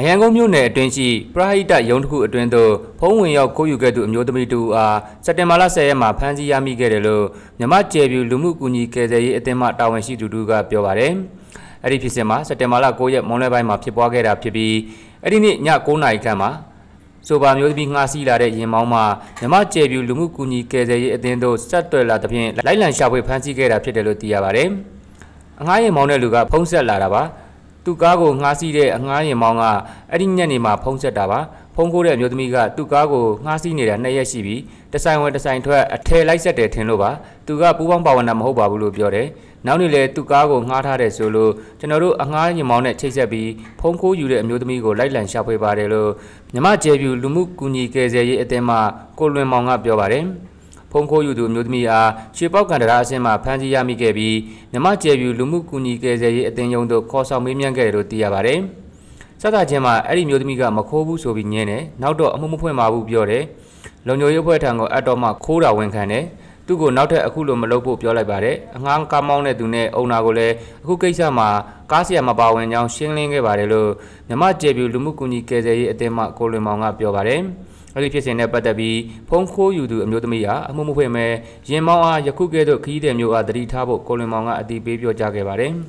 မရန်ကုန်မြို့နယ်အတွင်းရှိပရဟိတရုံးတစ်ခုအတွင်းသို့ဖုံးဝင်ရောက်ကိုယူခဲ့သူအမျိုးသမီးတူအားစက်တင်ဘာလ10ရက်မှာဖမ်းဆီးရမိခဲ့တယ်လို့မြမကျေပြူလူမှုကူညီကယ်ဆယ်ရေးအသင်းမှတာဝန်ရှိသူတူကပြောပါတယ်။အဲ့ဒီဖြစ်စဉ်မှာစက်တင်ဘာလ9ရက်မွန်းလွဲပိုင်းမှာဖြစ်ပွားခဲ့တာဖြစ်ပြီးအဲ့ဒီနေ့ည9နာရီခန့်မှာဆိုပါမျိုးသမီးငှားစီးလာတဲ့ရင်မောင်းမှာမြမကျေပြူလူမှုကူညီကယ်ဆယ်ရေးအသင်းသို့စက်တွယ်လာတဲ့ဖြင့်လိုက်လံရှာဖွေဖမ်းဆီးခဲ့တာဖြစ်တယ်လို့သိရပါတယ်။အငှားရင်မောင်းတဲ့လူကဖုံးဆက်လာတာပါ။သူ့ကားကိုငှားစီးတဲ့အငှားရင်မောင်းကအဲ့ဒီညက်နေမှာဖုံးဆက်တာပါဖုံးခိုးတဲ့အမျိုးသမီးကသူ့ကားကိုငှားစီးနေတာနှစ်ရက်ရှိပြီတဆိုင်ဝင်တဆိုင်ထွက်အထယ်လိုက်ဆက်တယ်ထင်လို့ပါသူကပူးပေါင်းပါဝင်တာမဟုတ်ပါဘူးလို့ပြောတယ်နောက်နေ့လဲသူ့ကားကိုငှားထားတယ်ဆိုလို့ကျွန်တော်တို့အငှားရင်မောင်းနဲ့ချိတ်ဆက်ပြီးဖုံးခိုးယူတဲ့အမျိုးသမီးကိုလိုက်လံရှာဖွေပါတယ်လို့မြမကျေပြူလူမှုကူညီကယ်ဆယ်ရေးအသင်းမှကိုလွင်မောင်ကပြောပါတယ်ဖုံးခိုးယူသူမျိုးသမီးအားရွှေပေါက္ကန်တရားအဆင့်မှဖမ်းဆီးရမိခဲ့ပြီးမြမကျယ်ပြူလူမှုကူညီကယ်ဆယ်ရေးအသင်းရုံးတို့ခေါ်ဆောင်မေးမြန်းခဲ့တယ်လို့သိရပါတယ်။စသချင်းမှာအဲ့ဒီမျိုးသမီးကမခိုးဘူးဆိုပြီးညင်းတယ်။နောက်တော့အမှုမဖွင့်ပါဘူးပြောတယ်။လုံခြုံရေးအဖွဲ့ထံကိုအတော်မှခိုးတာဝန်ခံတယ်။သူ့ကိုနောက်ထပ်အခုလိုမလုပ်ဖို့ပြောလိုက်ပါတယ်အငှားကားမောင်းတဲ့သူနဲ့အုံနာကိုလည်းအခုကိစ္စမှာကားဆရာမပါဝင်ကြောင်းရှင်းလင်းခဲ့ပါတယ်လို့မြမကျေပြူလူမှုကူညီကယ်ဆယ်ရေးအသင်းမှကိုလွင်မောင်ကပြောပါတယ်အဲ့ဒီဖြစ်စဉ်နဲ့ပတ်သက်ပြီးဖုံးခိုးယူသူအမျိုးသမီးဟာအမှုမဖွဲ့မဲ့ရင်မောင်းအားယခုကဲ့သို့ခီးတဲ့မျိုးအားတတိထားဖို့ကိုလင်မောင်ကအတည်ပြုပြောကြားခဲ့ပါတယ်။